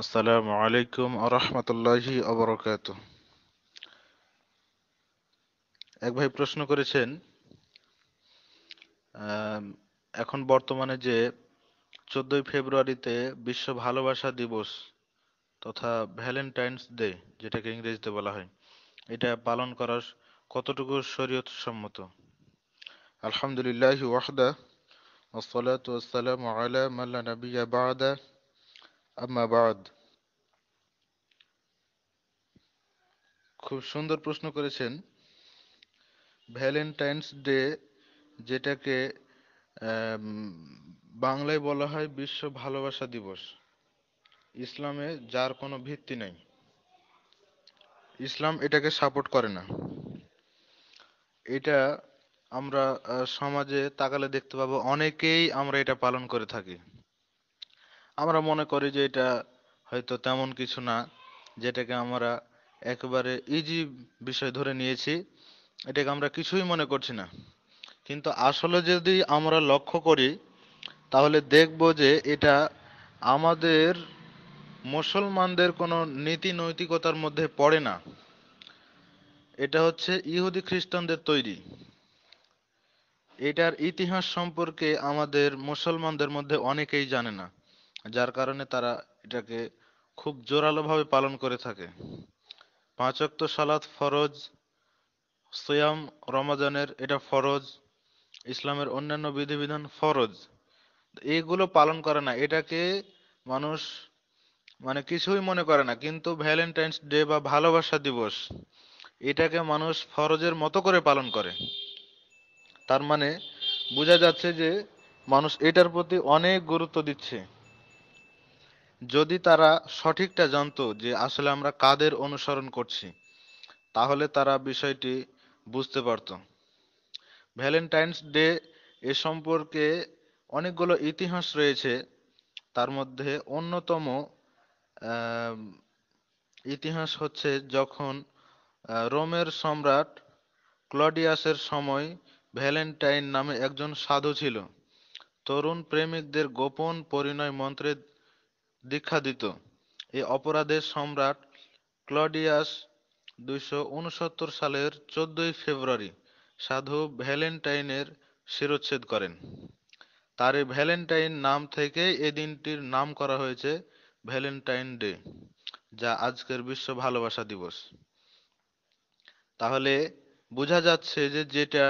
আসসালামু আলাইকুম আরহামতুল্লাহি অবরকাত এক ভাই প্রশ্ন করেছেন এখন বর্তমানে যে চোদ্দই ফেব্রুয়ারিতে বিশ্ব ভালোবাসা দিবস তথা ভ্যালেন্টাইন্স ডে যেটাকে ইংরেজিতে বলা হয় এটা পালন করার কতটুকু শরীয়ত সম্মত আলহামদুলিল্লাহ ওয়াহদা والصلاة والسلام على من لا نبي আম্মা বাদ খুব সুন্দর প্রশ্ন করেছেন ভ্যালেন্টাইন্স ডে যেটাকে বাংলায় বলা হয় বিশ্ব ভালোবাসা দিবস ইসলামে যার কোনো ভিত্তি নাই ইসলাম এটাকে সাপোর্ট করে না এটা আমরা সমাজে তাকালে দেখতে পাবো অনেকেই আমরা এটা পালন করে থাকি আমরা মনে করি যে এটা হয়তো তেমন কিছু না যেটাকে আমরা একেবারে ইজি বিষয় ধরে নিয়েছি এটাকে আমরা কিছুই মনে করছি না কিন্তু আসলে যদি আমরা লক্ষ্য করি তাহলে দেখব যে এটা আমাদের মুসলমানদের কোনো নীতি নৈতিকতার মধ্যে পড়ে না এটা হচ্ছে ইহুদি খ্রিস্টানদের তৈরি এটার ইতিহাস সম্পর্কে আমাদের মুসলমানদের মধ্যে অনেকেই জানে না যার কারণে তারা এটাকে খুব জোরালোভাবে পালন করে থাকে পাঁচ ওয়াক্ত সালাত ফরজ সোয়াম রমাজানের এটা ফরজ ইসলামের অন্যান্য বিধিবিধান ফরজ এগুলো পালন করে না এটাকে মানুষ মানে কিছুই মনে করে না কিন্তু ভ্যালেন্টাইন্স ডে বা ভালোবাসা দিবস এটাকে মানুষ ফরজের মতো করে পালন করে তার মানে বোঝা যাচ্ছে যে মানুষ এটার প্রতি অনেক গুরুত্ব দিচ্ছে যদি তারা সঠিকটা জানতো যে আসলে আমরা কাদের অনুসরণ করছি তাহলে তারা বিষয়টি বুঝতে পারত ভ্যালেন্টাইন্স ডে এ সম্পর্কে অনেকগুলো ইতিহাস রয়েছে তার মধ্যে অন্যতম ইতিহাস হচ্ছে যখন রোমের সম্রাট ক্লডিয়াসের সময় ভ্যালেন্টাইন নামে একজন সাধু ছিল তরুণ প্রেমিকদের গোপন পরিণয় মন্ত্রের দীক্ষা দিত এই অপরাধে সম্রাট ক্লডিয়াস দুইশো উনসত্তর সালের চোদ্দই ফেব্রুয়ারি সাধু ভ্যালেন্টাইনের শিরোচ্ছেদ করেন তার এই ভ্যালেন্টাইন নাম থেকে এই দিনটির নাম করা হয়েছে ভ্যালেন্টাইন ডে যা আজকের বিশ্ব ভালোবাসা দিবস তাহলে বোঝা যাচ্ছে যে যেটা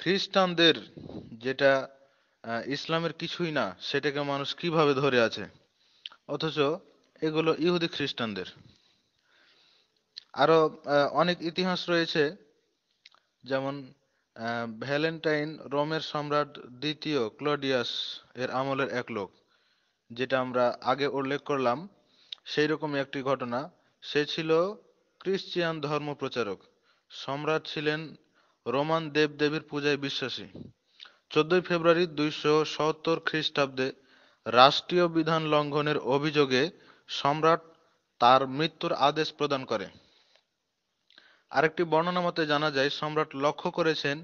খ্রিস্টানদের যেটা ইসলামের কিছুই না সেটাকে মানুষ কিভাবে ধরে আছে অথচ এগুলো ইহুদি খ্রিস্টানদের আরো অনেক ইতিহাস রয়েছে যেমন ভ্যালেন্টাইন রোমের সম্রাট দ্বিতীয় ক্লডিয়াস এর আমলের এক লোক যেটা আমরা আগে উল্লেখ করলাম সেই রকম একটি ঘটনা সে ছিল ক্রিশ্চিয়ান ধর্ম প্রচারক সম্রাট ছিলেন রোমান দেবদেবীর পূজায় বিশ্বাসী চোদ্দই ফেব্রুয়ারি দুইশো সত্তর খ্রিস্টাব্দে রাষ্ট্রীয় বিধান লঙ্ঘনের অভিযোগে সম্রাট তার মৃত্যুর আদেশ প্রদান করে আরেকটি বর্ণনা মতে জানা যায় সম্রাট লক্ষ্য করেছেন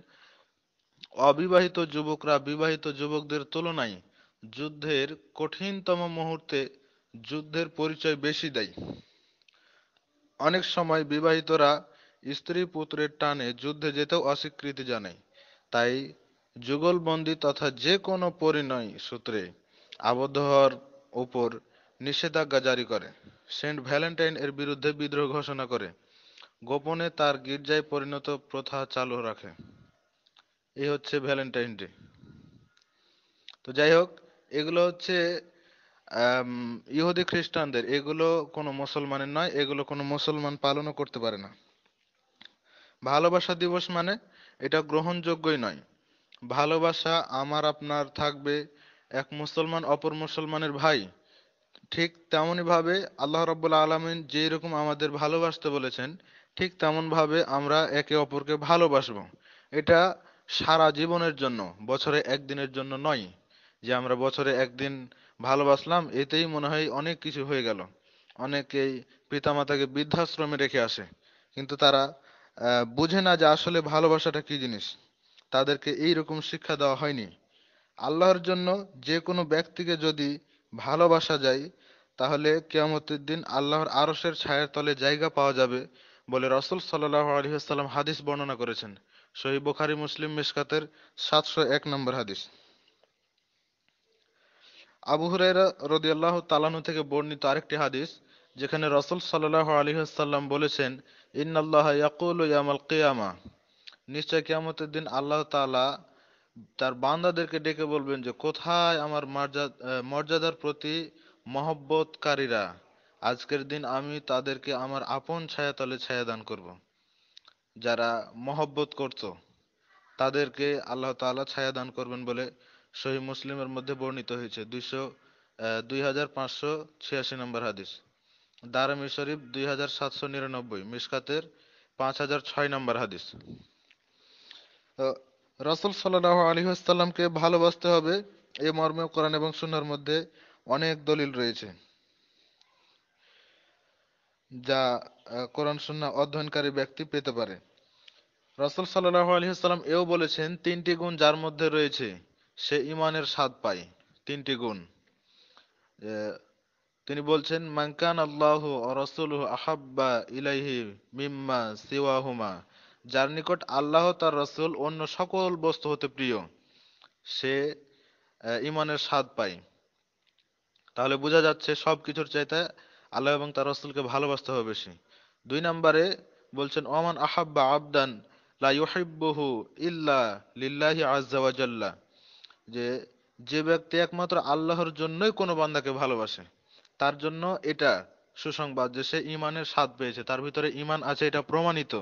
অবিবাহিত যুবকরা বিবাহিত যুবকদের তুলনায় যুদ্ধের কঠিনতম মুহূর্তে যুদ্ধের পরিচয় বেশি দেয় অনেক সময় বিবাহিতরা স্ত্রী পুত্রের টানে যুদ্ধে যেতেও অস্বীকৃতি জানায় তাই যুগলবন্দী তথা যে কোনো পরিণয় সূত্রে আবদ্ধ হওয়ার উপর নিষেধাজ্ঞা জারি করে সেন্ট ভ্যালেন্টাইন এর বিরুদ্ধে বিদ্রোহ ঘোষণা করে গোপনে তার গির্জায় পরিণত প্রথা চালু রাখে এই হচ্ছে ভ্যালেন্টাইন ডে তো যাই হোক এগুলো হচ্ছে ইহুদি খ্রিস্টানদের এগুলো কোনো মুসলমানের নয় এগুলো কোনো মুসলমান পালনও করতে পারে না ভালোবাসা দিবস মানে এটা গ্রহণযোগ্যই নয় ভালোবাসা আমার আপনার থাকবে এক মুসলমান অপর মুসলমানের ভাই ঠিক তেমনইভাবে আল্লাহ রব্বুল আলমিন যেই রকম আমাদের ভালোবাসতে বলেছেন ঠিক তেমনভাবে আমরা একে অপরকে ভালোবাসব এটা সারা জীবনের জন্য বছরে একদিনের জন্য নয় যে আমরা বছরে একদিন ভালোবাসলাম এতেই মনে হয় অনেক কিছু হয়ে গেল অনেকেই পিতামাতাকে বৃদ্ধাশ্রমে রেখে আসে কিন্তু তারা বুঝে না যে আসলে ভালোবাসাটা কি জিনিস তাদেরকে এই রকম শিক্ষা দেওয়া হয়নি আল্লাহর জন্য যে কোনো ব্যক্তিকে যদি ভালোবাসা যায় তাহলে কেয়ামতের দিন আল্লাহর আরসের ছায়ার তলে জায়গা পাওয়া যাবে বলে রসুল সাল্লাহ আলহিহাস্লাম হাদিস বর্ণনা করেছেন সহি বোখারি মুসলিম মিসকাতের সাতশো এক নম্বর হাদিস আবু হুরাইরা আল্লাহ তালানু থেকে বর্ণিত আরেকটি হাদিস যেখানে রসুল সাল্লাহ আলহিহাস্লাম বলেছেন ইন্নাল্লাহ ইয়াকুল ইয়ামাল কেয়ামা নিশ্চয় কেয়ামতের দিন আল্লাহ তালা তার বান্দাদেরকে ডেকে বলবেন যে কোথায় আমার মর্যাদার প্রতি মহব্বতকারীরা আজকের দিন আমি তাদেরকে আমার আপন ছায়াতলে ছায়া দান করব। যারা মহব্বত করত তাদেরকে আল্লাহ তালা ছায়া দান করবেন বলে সহি মুসলিমের মধ্যে বর্ণিত হয়েছে দুইশো দুই হাজার পাঁচশো ছিয়াশি নম্বর হাদিস দারামি শরীফ দুই হাজার সাতশো নিরানব্বই মিসকাতের পাঁচ হাজার ছয় নম্বর হাদিস রাসুল সাল্লাহ আলী আসসালামকে ভালোবাসতে হবে এ মর্মে কোরআন এবং সুনার মধ্যে অনেক দলিল রয়েছে যা কোরআন সুন্না অধ্যয়নকারী ব্যক্তি পেতে পারে রসুল সাল্লাহ আসসালাম এও বলেছেন তিনটি গুণ যার মধ্যে রয়েছে সে ইমানের স্বাদ পায় তিনটি গুণ তিনি বলছেন মাঙ্কান আল্লাহ রসুল আহাব্বা ইলাইহি মিম্মা সিওয়াহুমা যার নিকট আল্লাহ তার রসুল অন্য সকল বস্তু হতে প্রিয় সে ইমানের স্বাদ পায় তাহলে বোঝা যাচ্ছে সব কিছুর চাইতে আল্লাহ এবং তার রসুলকে ভালোবাসতে হবে বেশি দুই নম্বরে বলছেন ওমান আহাব্বা আবদান লা ইল্লা লিল্লাহি আজ্জা যে যে ব্যক্তি একমাত্র আল্লাহর জন্যই কোনো বান্দাকে ভালোবাসে তার জন্য এটা সুসংবাদ যে সে ইমানের স্বাদ পেয়েছে তার ভিতরে ইমান আছে এটা প্রমাণিত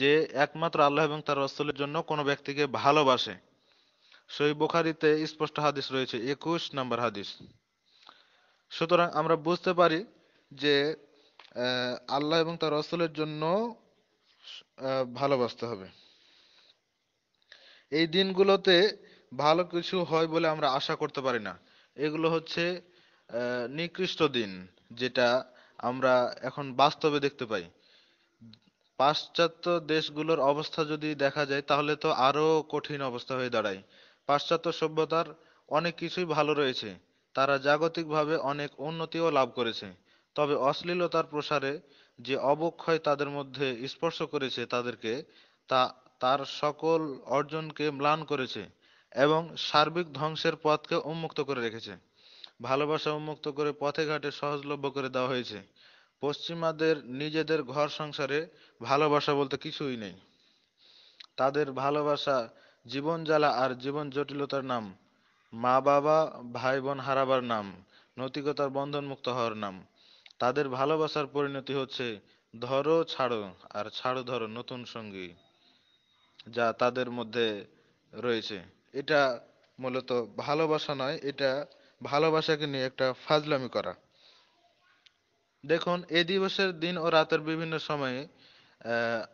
যে একমাত্র আল্লাহ এবং তার রসলের জন্য কোনো ব্যক্তিকে ভালোবাসে সই বোখারিতে স্পষ্ট হাদিস রয়েছে একুশ নম্বর হাদিস সুতরাং আমরা বুঝতে পারি যে আল্লাহ এবং তার রসলের জন্য ভালোবাসতে হবে এই দিনগুলোতে ভালো কিছু হয় বলে আমরা আশা করতে পারি না এগুলো হচ্ছে নিকৃষ্ট দিন যেটা আমরা এখন বাস্তবে দেখতে পাই পাশ্চাত্য দেশগুলোর অবস্থা যদি দেখা যায় তাহলে তো আরো কঠিন অবস্থা হয়ে দাঁড়ায় পাশ্চাত্য সভ্যতার অনেক কিছুই ভালো রয়েছে তারা জাগতিকভাবে অনেক উন্নতিও লাভ করেছে তবে অশ্লীলতার প্রসারে যে অবক্ষয় তাদের মধ্যে স্পর্শ করেছে তাদেরকে তা তার সকল অর্জনকে ম্লান করেছে এবং সার্বিক ধ্বংসের পথকে উন্মুক্ত করে রেখেছে ভালোবাসা উন্মুক্ত করে পথে ঘাটে সহজলভ্য করে দেওয়া হয়েছে পশ্চিমাদের নিজেদের ঘর সংসারে ভালোবাসা বলতে কিছুই নেই তাদের ভালোবাসা জীবন জ্বালা আর জীবন জটিলতার নাম মা বাবা ভাই বোন হারাবার নাম নৈতিকতার বন্ধন মুক্ত হওয়ার নাম তাদের ভালোবাসার পরিণতি হচ্ছে ধরো ছাড়ো আর ছাড়ো ধরো নতুন সঙ্গী যা তাদের মধ্যে রয়েছে এটা মূলত ভালোবাসা নয় এটা ভালোবাসাকে নিয়ে একটা ফাজলামি করা দেখুন এই দিবসের দিন ও রাতের বিভিন্ন সময়ে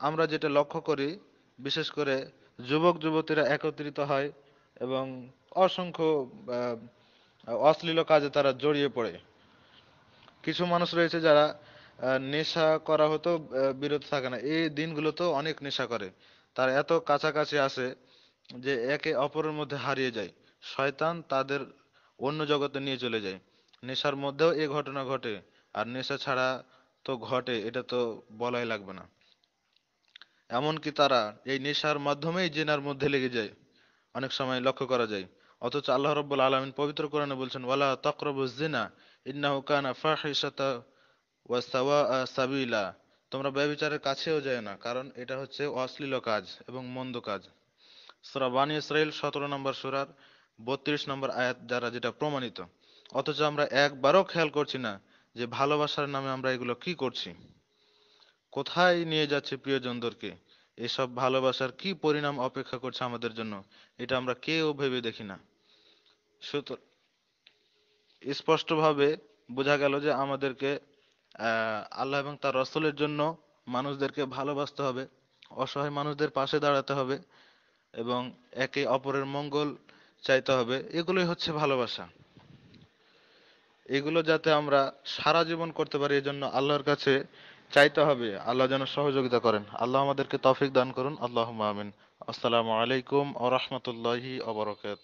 আমরা যেটা লক্ষ্য করি বিশেষ করে যুবক যুবতীরা একত্রিত হয় এবং অসংখ্য অশ্লীল কাজে তারা জড়িয়ে পড়ে কিছু মানুষ রয়েছে যারা নেশা করা হতো বিরত থাকে না এই দিনগুলোতেও অনেক নেশা করে তারা এত কাছাকাছি আসে যে একে অপরের মধ্যে হারিয়ে যায় শয়তান তাদের অন্য জগতে নিয়ে চলে যায় নেশার মধ্যেও এ ঘটনা ঘটে আর নেশা ছাড়া তো ঘটে এটা তো বলাই লাগবে না এমনকি তারা এই নেশার মাধ্যমেই জেনার মধ্যে লেগে যায় অনেক সময় লক্ষ্য করা যায় অথচ আল্লাহ রব্বুল আলমিন পবিত্র কোরআনে বলছেন ওয়ালা তক্রবুজিনা ইন্না কানা ফাহিসাতা সাবিলা তোমরা ব্যবচারের কাছেও যায় না কারণ এটা হচ্ছে অশ্লীল কাজ এবং মন্দ কাজ সুরা বানী ইসরায়েল সতেরো নম্বর সুরার বত্রিশ নম্বর আয়াত যারা যেটা প্রমাণিত অথচ আমরা একবারও খেয়াল করছি না যে ভালোবাসার নামে আমরা এগুলো কি করছি কোথায় নিয়ে যাচ্ছে প্রিয়জনদেরকে এসব ভালোবাসার কি পরিণাম অপেক্ষা করছে আমাদের জন্য এটা আমরা কেউ ভেবে দেখি না স্পষ্টভাবে বোঝা গেল যে আমাদেরকে আল্লাহ এবং তার রসলের জন্য মানুষদেরকে ভালোবাসতে হবে অসহায় মানুষদের পাশে দাঁড়াতে হবে এবং একে অপরের মঙ্গল চাইতে হবে এগুলোই হচ্ছে ভালোবাসা এগুলো যাতে আমরা সারা জীবন করতে পারি এই জন্য আল্লাহর কাছে চাইতে হবে আল্লাহ যেন সহযোগিতা করেন আল্লাহ আমাদেরকে তফিক দান করুন আল্লাহ আমিন আসসালামু আলাইকুম ও রহমতুল্লাহি অবরকাত